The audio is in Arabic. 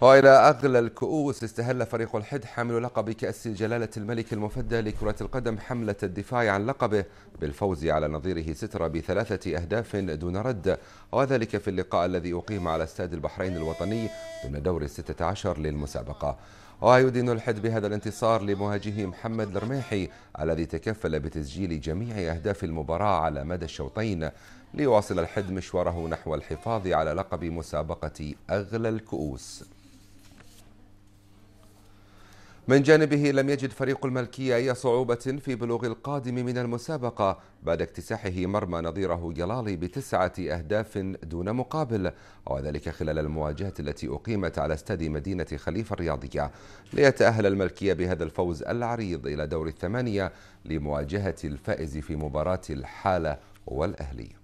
وإلى أغلى الكؤوس استهل فريق الحد حامل لقب كأس جلالة الملك المفدى لكرة القدم حملة الدفاع عن لقبه بالفوز على نظيره سترة بثلاثة أهداف دون رد وذلك في اللقاء الذي أقيم على استاد البحرين الوطني ضمن دور الستة عشر للمسابقة ويدين الحد بهذا الانتصار لمواجهه محمد الرميحي الذي تكفل بتسجيل جميع أهداف المباراة على مدى الشوطين ليواصل الحد مشواره نحو الحفاظ على لقب مسابقة أغلى الكؤوس من جانبه لم يجد فريق الملكية أي صعوبة في بلوغ القادم من المسابقة بعد اكتساحه مرمى نظيره جلالي بتسعة أهداف دون مقابل وذلك خلال المواجهة التي أقيمت على استاد مدينة خليفة الرياضية ليتأهل الملكية بهذا الفوز العريض إلى دور الثمانية لمواجهة الفائز في مباراة الحالة والأهلي